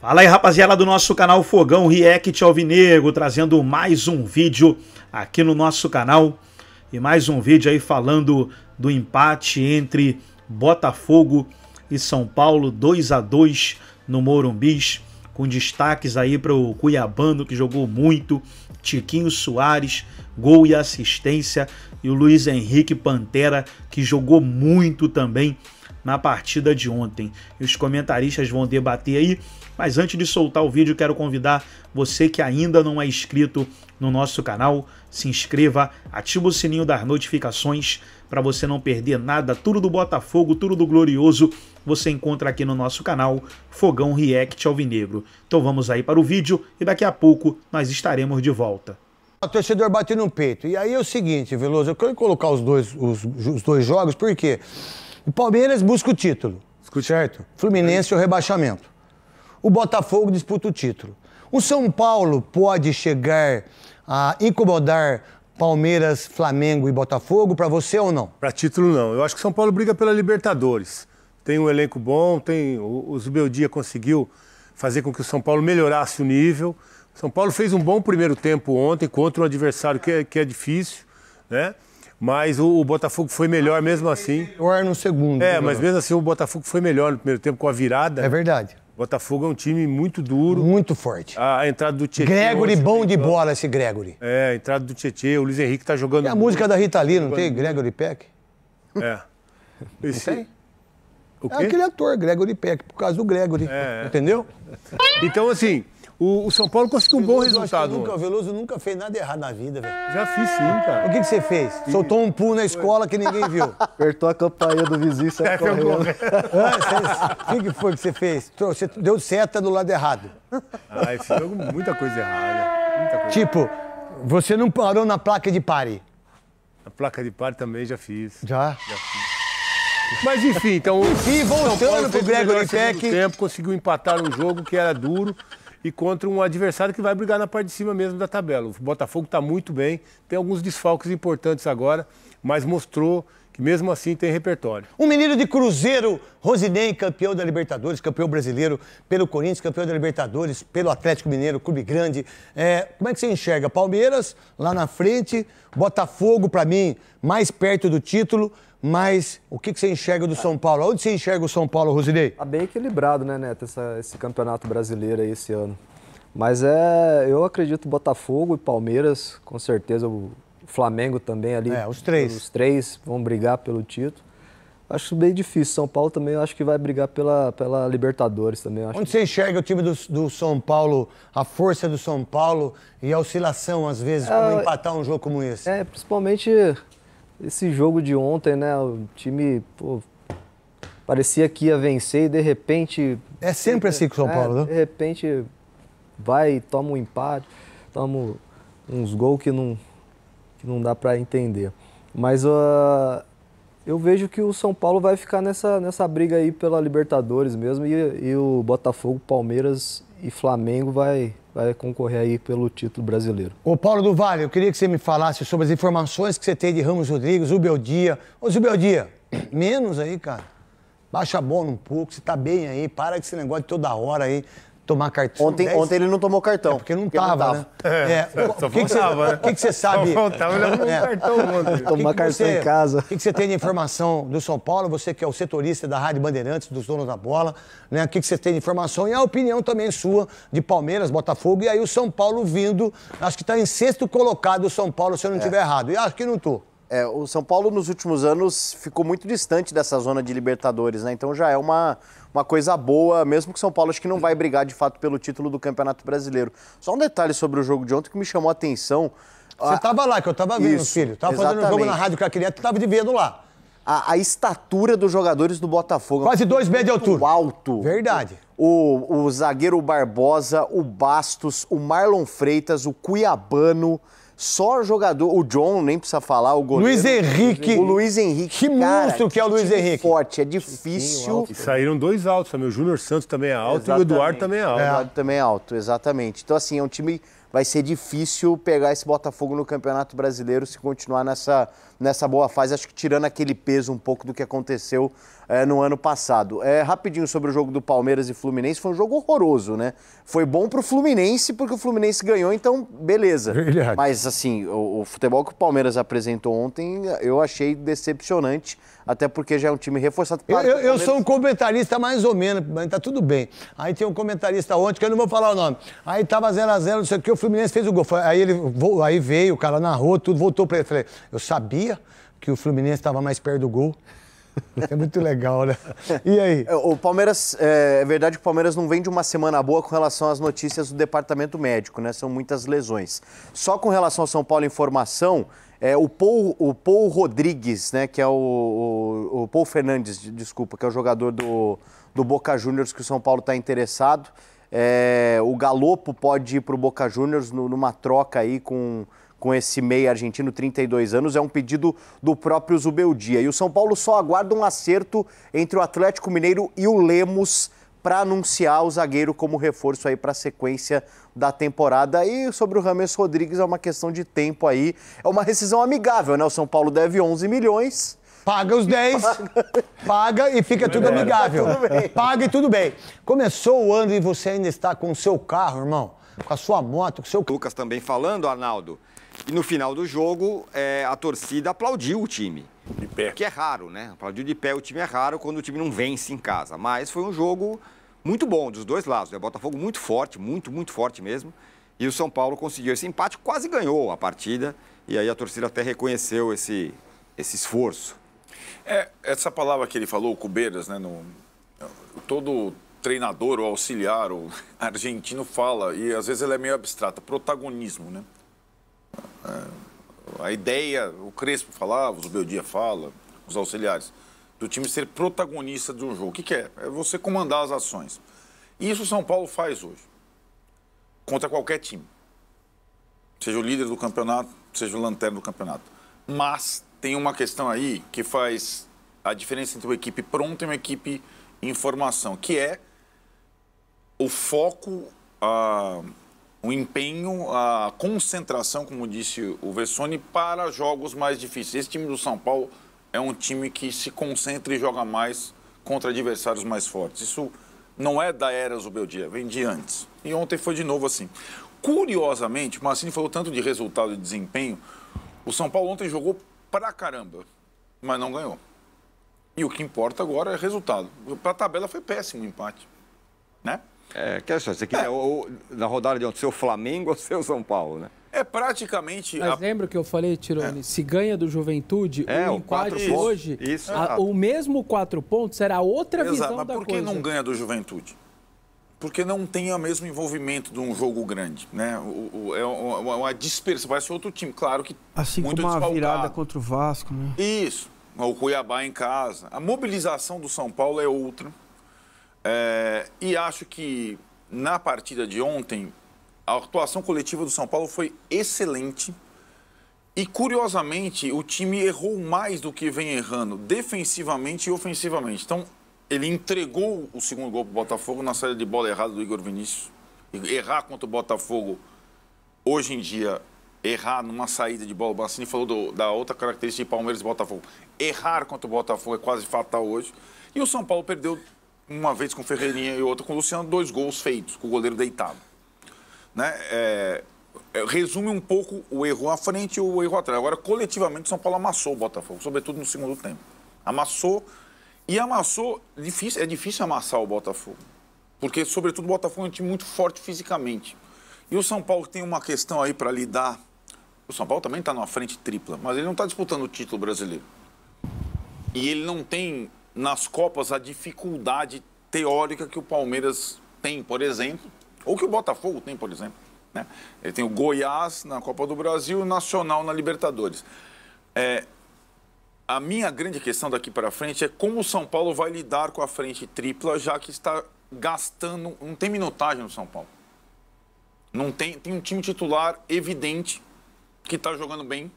Fala aí rapaziada do nosso canal Fogão React Alvinegro, trazendo mais um vídeo aqui no nosso canal e mais um vídeo aí falando do empate entre Botafogo e São Paulo, 2 a 2 no Morumbis, com destaques aí para o Cuiabano que jogou muito, Tiquinho Soares, gol e assistência, e o Luiz Henrique Pantera que jogou muito também na partida de ontem. E os comentaristas vão debater aí mas antes de soltar o vídeo, quero convidar você que ainda não é inscrito no nosso canal, se inscreva, ativa o sininho das notificações para você não perder nada. Tudo do Botafogo, tudo do Glorioso, você encontra aqui no nosso canal Fogão React Alvinegro. Então vamos aí para o vídeo e daqui a pouco nós estaremos de volta. O torcedor bateu no peito. E aí é o seguinte, Veloso, eu quero colocar os dois, os, os dois jogos, porque o Palmeiras busca o título, Escute. certo? Fluminense é. o rebaixamento o Botafogo disputa o título. O São Paulo pode chegar a incomodar Palmeiras, Flamengo e Botafogo para você ou não? Para título não. Eu acho que São Paulo briga pela Libertadores. Tem um elenco bom, tem o Zubeldia conseguiu fazer com que o São Paulo melhorasse o nível. O São Paulo fez um bom primeiro tempo ontem contra um adversário que é, que é difícil, né? Mas o, o, Botafogo foi melhor mesmo assim. Melhor no segundo. É, né, mas mesmo assim o Botafogo foi melhor no primeiro tempo com a virada. É verdade. Botafogo é um time muito duro. Muito forte. A, entrada do Tietchan. Gregory, bom de bola esse Gregory. É, a entrada do Tietchan, o Luiz Henrique tá jogando. É a música da Rita Lee, não tem? Gregory Peck? É. Esse... Não tem? O é quê? É aquele ator, Gregory Peck, por causa do Gregory. É. Entendeu? Então, assim. O, o São Paulo conseguiu um Veloso, bom resultado. Nunca, o Veloso nunca fez nada errado na vida, velho. Já fiz sim, cara. O que, que você fez? Sim. Soltou um pulo na escola que ninguém viu. Apertou a campainha do vizinho e saiu é, correndo. O né? ah, que, que foi que você fez? Você deu seta do lado errado. Ah, esse jogo, muita coisa errada. Muita coisa tipo, você não parou na placa de pare. Na placa de pare também já fiz. Já? Já fiz. Mas enfim, então. Enfim, voltando pro Gregory Peck. Tempo, conseguiu empatar um jogo que era duro e contra um adversário que vai brigar na parte de cima mesmo da tabela. O Botafogo está muito bem, tem alguns desfalques importantes agora, mas mostrou que mesmo assim tem repertório. Um menino de Cruzeiro, Rosinei, campeão da Libertadores, campeão brasileiro pelo Corinthians, campeão da Libertadores pelo Atlético Mineiro, clube grande. É, como é que você enxerga? Palmeiras lá na frente, Botafogo para mim mais perto do título. Mas o que, que você enxerga do São Paulo? Onde você enxerga o São Paulo, Rosinei? Tá bem equilibrado, né, Neto, essa, esse campeonato brasileiro aí esse ano. Mas é, eu acredito Botafogo e Palmeiras, com certeza Flamengo também ali. É, os três. Os três vão brigar pelo título. Acho bem difícil. São Paulo também acho que vai brigar pela, pela Libertadores também. Onde que... você enxerga o time do, do São Paulo, a força do São Paulo e a oscilação, às vezes, é, como empatar um jogo como esse? É, principalmente esse jogo de ontem, né? O time pô, parecia que ia vencer e de repente. É sempre assim com o São é, Paulo, é, né? De repente vai, toma um empate, toma uns gols que não, que não dá para entender. Mas uh, eu vejo que o São Paulo vai ficar nessa, nessa briga aí pela Libertadores mesmo e, e o Botafogo, Palmeiras e Flamengo vai, vai concorrer aí pelo título brasileiro. Ô Paulo do Vale, eu queria que você me falasse sobre as informações que você tem de Ramos Rodrigues, Ubeldia. Ô Zubeldia, menos aí, cara. Baixa a bola um pouco, você tá bem aí, para com esse negócio de toda hora aí tomar cartão. Ontem, ontem ele não tomou cartão. É porque não estava. Né? É, é, só, que faltava, que né? O que, você sabe? Só faltava ele tomou é. cartão ontem. Tomar cartão em casa. O que, você tem de informação do São Paulo? Você que é o setorista da Rádio Bandeirantes, dos donos da bola, né? O que, que você tem de informação? E a opinião também é sua de Palmeiras, Botafogo, e aí o São Paulo vindo, acho que está em sexto colocado o São Paulo, se eu não estiver é. errado. E acho que não estou. É, o São Paulo nos últimos anos ficou muito distante dessa zona de Libertadores, né? Então já é uma, uma coisa boa, mesmo que o São Paulo acho que não vai brigar de fato pelo título do Campeonato Brasileiro. Só um detalhe sobre o jogo de ontem que me chamou a atenção. Você estava lá, que eu estava vendo, Isso, filho. Estava fazendo jogo na rádio com a queria, tu estava vendo lá. A, a, estatura dos jogadores do Botafogo. Quase dois metros de altura. alto. Verdade. o, o zagueiro Barbosa, o Bastos, o Marlon Freitas, o Cuiabano. Só jogador, o John, nem precisa falar, o goleiro. Luiz Henrique. O Luiz Henrique. Que cara, monstro que é o Luiz tipo Henrique. forte, é difícil. Sim, e saíram dois altos também. O Júnior Santos também é alto exatamente. e o Eduardo também é alto. O Eduardo também é alto, exatamente. Então, assim, é um time vai ser difícil pegar esse Botafogo no Campeonato Brasileiro se continuar nessa, nessa boa fase. Acho que tirando aquele peso um pouco do que aconteceu é, no ano passado. É, rapidinho sobre o jogo do Palmeiras e Fluminense, foi um jogo horroroso, né? Foi bom pro Fluminense, porque o Fluminense ganhou, então beleza. Mas assim, o, o futebol que o Palmeiras apresentou ontem, eu achei decepcionante até porque já é um time reforçado. Claro, eu, eu, sou um comentarista mais ou menos, mas tá tudo bem. Aí tem um comentarista ontem, que eu não vou falar o nome. Aí tava 0x0, não sei o que, o Fluminense fez o gol. Aí ele aí veio, o cara narrou, tudo, voltou pra ele. Eu falei, eu sabia que o Fluminense estava mais perto do gol. É muito legal, né? E aí? É, o Palmeiras, é, é, verdade que o Palmeiras não vem de uma semana boa com relação às notícias do departamento médico, né? São muitas lesões. Só com relação ao São Paulo, informação é, o, Paul, o Paul Rodrigues, né, que é o, o, o Paul Fernandes, desculpa, que é o jogador do, do Boca Juniors que o São Paulo está interessado. É, o Galopo pode ir para o Boca Juniors no, numa troca aí com, com esse meia argentino, 32 anos, é um pedido do próprio Zubeldia. E o São Paulo só aguarda um acerto entre o Atlético Mineiro e o Lemos para anunciar o zagueiro como reforço aí para a sequência da temporada. E sobre o Rames Rodrigues é uma questão de tempo aí. É uma rescisão amigável, né? O São Paulo deve 11 milhões. Paga os 10, paga. paga. e fica tudo é, amigável. Tudo paga e tudo bem. Começou o ano e você ainda está com o seu carro, irmão, com a sua moto, com o seu... Lucas também falando, Arnaldo, e no final do jogo, é, a torcida aplaudiu o time. De pé. Que é raro, né? Aplaudiu de pé o time é raro quando o time não vence em casa. Mas foi um jogo muito bom dos dois lados. Né? O Botafogo muito forte, muito, muito forte mesmo. E o São Paulo conseguiu esse empate, quase ganhou a partida. E aí a torcida até reconheceu esse, esse esforço. É, essa palavra que ele falou, Cubeiras, né? No, todo treinador ou auxiliar ou argentino fala, e às vezes ela é meio abstrata, protagonismo, né? É, a ideia, o Crespo falava, o Beldia fala, os auxiliares, do time ser protagonista de um jogo. O que, que é? É você comandar as ações. E isso o São Paulo faz hoje, contra qualquer time. Seja o líder do campeonato, seja o lanterna do campeonato. Mas tem uma questão aí que faz a diferença entre uma equipe pronta e uma equipe em formação, que é o foco, a o empenho, a concentração, como disse o Vessone, para jogos mais difíceis. Esse time do São Paulo é um time que se concentra e joga mais contra adversários mais fortes. Isso não é da era Zubeldia, vem de antes. E ontem foi de novo assim. Curiosamente, o Massini falou tanto de resultado e desempenho, o São Paulo ontem jogou pra caramba, mas não ganhou. E o que importa agora é resultado. Para a tabela foi péssimo o empate, né? É, que é isso? Você queria, é. ou, na rodada de ontem, ser o Flamengo ou ser o São Paulo, né? É praticamente. Mas a... lembra que eu falei, Tirone? É. Se ganha do Juventude, é, o enquadre hoje, isso, a, o mesmo quatro pontos será outra Exato, visão mas da por que não ganha do Juventude? Porque não tem o mesmo envolvimento de um jogo grande, né? O, o, é, é uma, é uma vai parece outro time, claro que assim muito como uma virada contra o Vasco, né? Isso, o Cuiabá em casa. A mobilização do São Paulo é outra. É, e acho que na partida de ontem, a atuação coletiva do São Paulo foi excelente. E curiosamente, o time errou mais do que vem errando, defensivamente e ofensivamente. Então, ele entregou o segundo gol para o Botafogo na saída de bola errada do Igor Vinícius. Errar contra o Botafogo, hoje em dia, errar numa saída de bola, o Bassini falou do, da outra característica de Palmeiras e Botafogo. Errar contra o Botafogo é quase fatal hoje. E o São Paulo perdeu uma vez com Ferreirinha e outra com Luciano, dois gols feitos, com o goleiro deitado. Né? É, é, resume um pouco o erro à frente e o erro atrás. Agora, coletivamente, São Paulo amassou o Botafogo, sobretudo no segundo tempo. Amassou e amassou. Difícil, é difícil amassar o Botafogo, porque, sobretudo, o Botafogo é um time muito forte fisicamente. E o São Paulo tem uma questão aí para lidar. O São Paulo também está numa frente tripla, mas ele não está disputando o título brasileiro. E ele não tem nas Copas a dificuldade teórica que o Palmeiras tem, por exemplo, ou que o Botafogo tem, por exemplo. Né? Ele tem o Goiás na Copa do Brasil e o Nacional na Libertadores. É, a minha grande questão daqui para frente é como o São Paulo vai lidar com a frente tripla, já que está gastando. Não tem minutagem no São Paulo. Não tem, tem um time titular evidente que está jogando bem.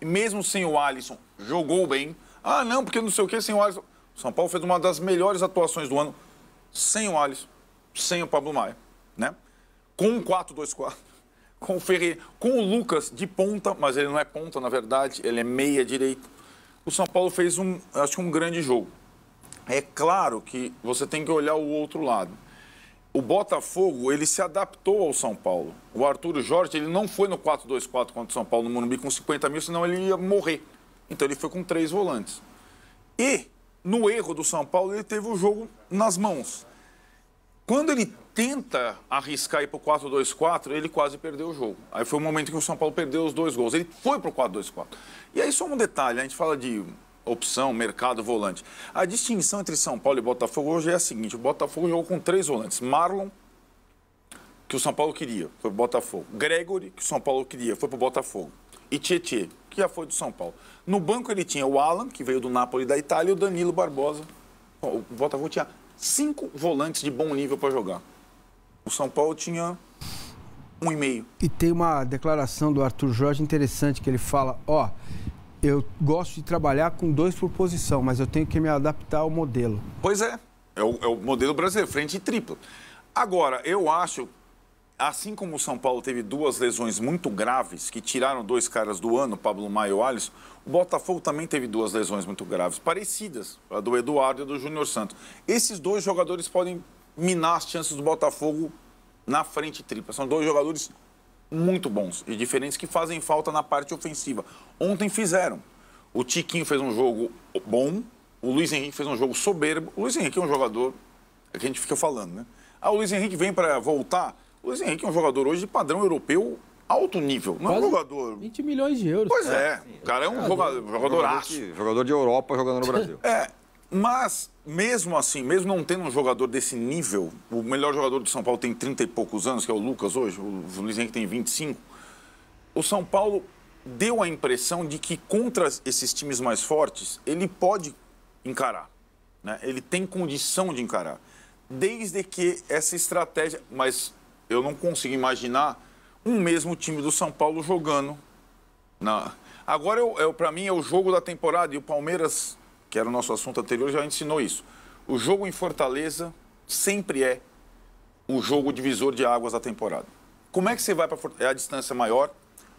E mesmo sem o Alisson, jogou bem. Ah, não, porque não sei o que sem o Alisson. São Paulo fez uma das melhores atuações do ano sem o Alisson, sem o Pablo Maia, né? Com um 4-2-4, com o com o Lucas de ponta, mas ele não é ponta, na verdade, ele é meia direito. O São Paulo fez um, acho que um grande jogo. É claro que você tem que olhar o outro lado. O Botafogo, ele se adaptou ao São Paulo. O Arthur Jorge, ele não foi no 4-2-4 contra o São Paulo no Morumbi com 50 mil, senão ele ia morrer. Então ele foi com três volantes. E no erro do São Paulo, ele teve o jogo nas mãos. Quando ele tenta arriscar ir para o 4-2-4, ele quase perdeu o jogo. Aí foi o momento que o São Paulo perdeu os dois gols. Ele foi para o 4-2-4. E aí só um detalhe, a gente fala de opção, mercado, volante. A distinção entre São Paulo e Botafogo hoje é a seguinte, o Botafogo jogou com três volantes, Marlon, que o São Paulo queria, foi o Botafogo. Gregory, que o São Paulo queria, foi para o Botafogo. E Tietê, que já foi do São Paulo. No banco ele tinha o Alan, que veio do Napoli da Itália, e o Danilo Barbosa. O Botafogo tinha cinco volantes de bom nível para jogar. O São Paulo tinha um e meio. E tem uma declaração do Arthur Jorge interessante que ele fala: ó, oh, eu gosto de trabalhar com dois por posição, mas eu tenho que me adaptar ao modelo. Pois é, é o, é o modelo brasileiro, frente e tripla. Agora, eu acho assim como o São Paulo teve duas lesões muito graves que tiraram dois caras do ano, Pablo Maia e o Alisson, o Botafogo também teve duas lesões muito graves, parecidas, a do Eduardo e do Júnior Santos. Esses dois jogadores podem minar as chances do Botafogo na frente tripla. São dois jogadores muito bons e diferentes que fazem falta na parte ofensiva. Ontem fizeram. O Tiquinho fez um jogo bom, o Luiz Henrique fez um jogo soberbo. O Luiz Henrique é um jogador é que a gente fica falando, né? Ah, o Luiz Henrique vem para voltar o Luiz Henrique é um jogador hoje de padrão europeu alto nível. Não Quase é um jogador. 20 milhões de euros. Pois é. o cara é um é jogador, jogador, jogador, De, jogador de Europa jogando no Brasil. é. Mas, mesmo assim, mesmo não tendo um jogador desse nível, o melhor jogador do São Paulo tem 30 e poucos anos, que é o Lucas hoje, o Luiz Henrique tem 25. O São Paulo deu a impressão de que contra esses times mais fortes, ele pode encarar. Né? Ele tem condição de encarar. Desde que essa estratégia. Mas eu não consigo imaginar um mesmo time do São Paulo jogando. Na... Agora, eu, eu para mim, é o jogo da temporada e o Palmeiras, que era o nosso assunto anterior, já ensinou isso. O jogo em Fortaleza sempre é o jogo divisor de águas da temporada. Como é que você vai para Fortaleza? É a distância maior,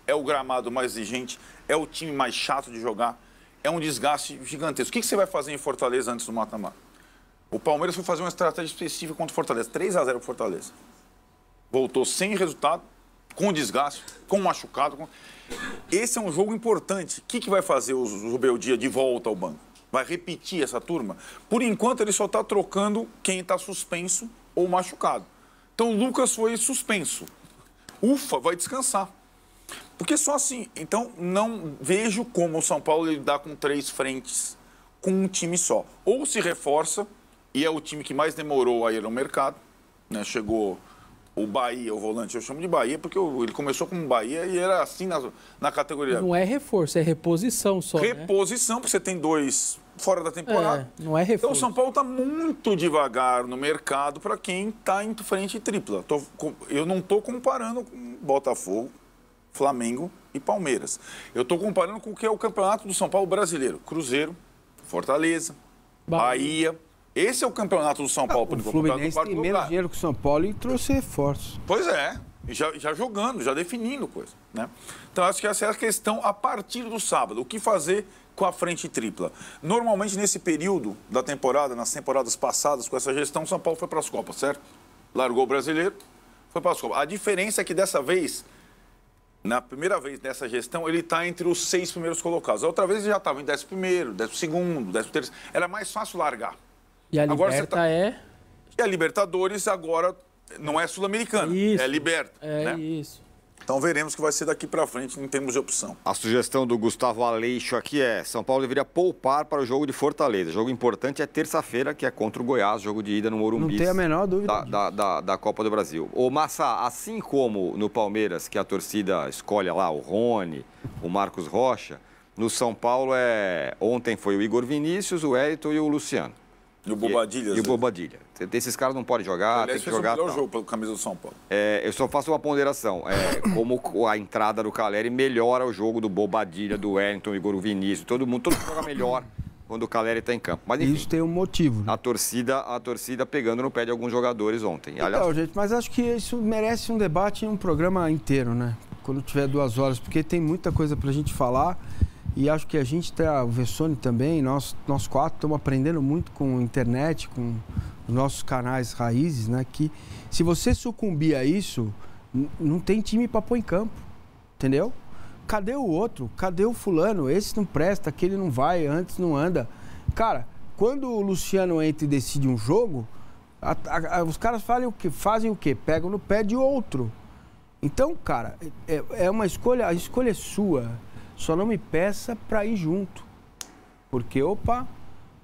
é o gramado mais exigente, é o time mais chato de jogar, é um desgaste gigantesco. O que, que você vai fazer em Fortaleza antes do mata-mata? O Palmeiras foi fazer uma estratégia específica contra o Fortaleza, 3 a 0 para Fortaleza. Voltou sem resultado, com desgaste, com machucado. Com... Esse é um jogo importante. O que, que vai fazer o Zubeldia de volta ao banco? Vai repetir essa turma? Por enquanto, ele só está trocando quem está suspenso ou machucado. Então, o Lucas foi suspenso. Ufa, vai descansar. Porque só assim. Então, não vejo como o São Paulo lidar com três frentes com um time só. Ou se reforça, e é o time que mais demorou a ir ao mercado, né? chegou o Bahia, o volante, eu chamo de Bahia porque ele começou como Bahia e era assim na, na categoria. Não é reforço, é reposição só. Né? Reposição, né? porque você tem dois fora da temporada. É, não é então, reforço. Então o São Paulo está muito devagar no mercado para quem está em frente tripla. Tô, eu não estou comparando com Botafogo, Flamengo e Palmeiras. Eu estou comparando com o que é o campeonato do São Paulo brasileiro: Cruzeiro, Fortaleza, Bahia, Bahia esse é o campeonato do São ah, Paulo, ah, O Fluminense tem menos lugar. dinheiro que o São Paulo e trouxe reforços. Pois é, já, já jogando, já definindo coisa. Né? Então, acho que essa é a questão a partir do sábado. O que fazer com a frente tripla. Normalmente, nesse período da temporada, nas temporadas passadas, com essa gestão, o São Paulo foi para as Copas, certo? Largou o brasileiro, foi para as Copas. A diferença é que dessa vez, na primeira vez dessa gestão, ele está entre os seis primeiros colocados. A outra vez ele já estava em décimo primeiro, décimo segundo, décimo terceiro. Era mais fácil largar. E a agora Liberta tá... é? E a Libertadores agora não é Sul-Americana, é Liberta. É né? isso. Então veremos o que vai ser daqui para frente, não temos opção. A sugestão do Gustavo Aleixo aqui é: São Paulo deveria poupar para o jogo de Fortaleza. jogo importante é terça-feira, que é contra o Goiás, jogo de ida no Morumbi. Não tem a menor dúvida. Da, da, da, da, Copa do Brasil. O Massa, assim como no Palmeiras, que a torcida escolhe lá o Rony, o Marcos Rocha, no São Paulo é. Ontem foi o Igor Vinícius, o Elton e o Luciano. E o Bobadilha. E, e o Bobadilha. Esses caras não podem jogar, Aliás, tem que jogar. É o melhor tal. jogo pelo camisa do São Paulo. É, eu só faço uma ponderação. É, como a entrada do Caleri melhora o jogo do Bobadilha, do Wellington, Igor Vinícius, todo mundo, todo mundo joga melhor quando o Caleri está em campo. Mas enfim, isso tem um motivo. Né? A torcida, a torcida pegando no pé de alguns jogadores ontem. Então, Aliás... Então, gente, mas acho que isso merece um debate em um programa inteiro, né? Quando tiver duas horas, porque tem muita coisa para a gente falar. E acho que a gente tá o Vessone também, nós, nós quatro estamos aprendendo muito com a internet, com os nossos canais raízes, né? Que se você sucumbir a isso, não tem time para pôr em campo, entendeu? Cadê o outro? Cadê o fulano? Esse não presta, aquele não vai, antes não anda. Cara, quando o Luciano entra e decide um jogo, a, a, a, os caras fazem o que? Fazem o quê? Pegam no pé de outro. Então, cara, é, é uma escolha, a escolha é sua. Só não me peça para ir junto. Porque, opa,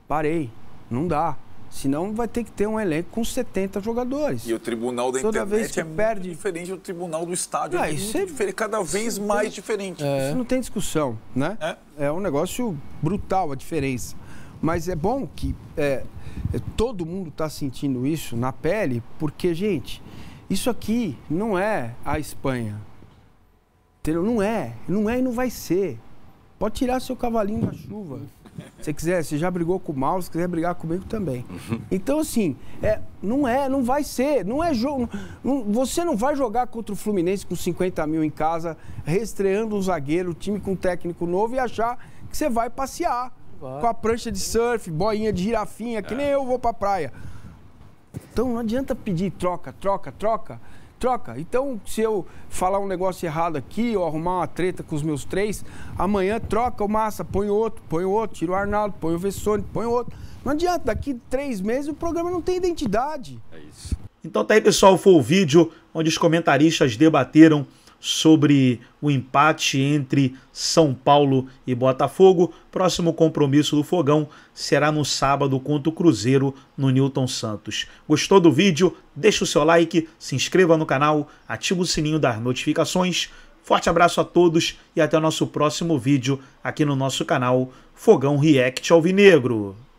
parei, não dá. Senão vai ter que ter um elenco com 70 jogadores. E o tribunal da Toda internet é perde... diferente do tribunal do estádio. Ah, é isso é... Diferente, cada vez é isso mais tem... diferente. É. Isso não tem discussão, né? É. é um negócio brutal a diferença. Mas é bom que é, é todo mundo está sentindo isso na pele, porque, gente, isso aqui não é a Espanha. Entendeu? Não é, não é e não vai ser. Pode tirar seu cavalinho da chuva. Se quiser, se já brigou com o Mauro, se quiser brigar comigo também. Uhum. Então, assim, é, não é, não vai ser, não é jogo. Não, você não vai jogar contra o Fluminense com 50 mil em casa, reestreando um zagueiro, time com um técnico novo e achar que você vai passear com a prancha de surf, boinha de girafinha, que é. nem eu vou pra praia. Então não adianta pedir troca, troca, troca troca. Então, se eu falar um negócio errado aqui, ou arrumar uma treta com os meus três, amanhã troca o Massa, põe outro, põe outro, tira o Arnaldo, põe o Vessone, põe outro. Não adianta, daqui três meses o programa não tem identidade. É isso. Então tá aí, pessoal, foi o vídeo onde os comentaristas debateram sobre o empate entre São Paulo e Botafogo. Próximo compromisso do Fogão será no sábado contra o Cruzeiro no Newton Santos. Gostou do vídeo? Deixe o seu like, se inscreva no canal, ative o sininho das notificações. Forte abraço a todos e até o nosso próximo vídeo aqui no nosso canal Fogão React Alvinegro.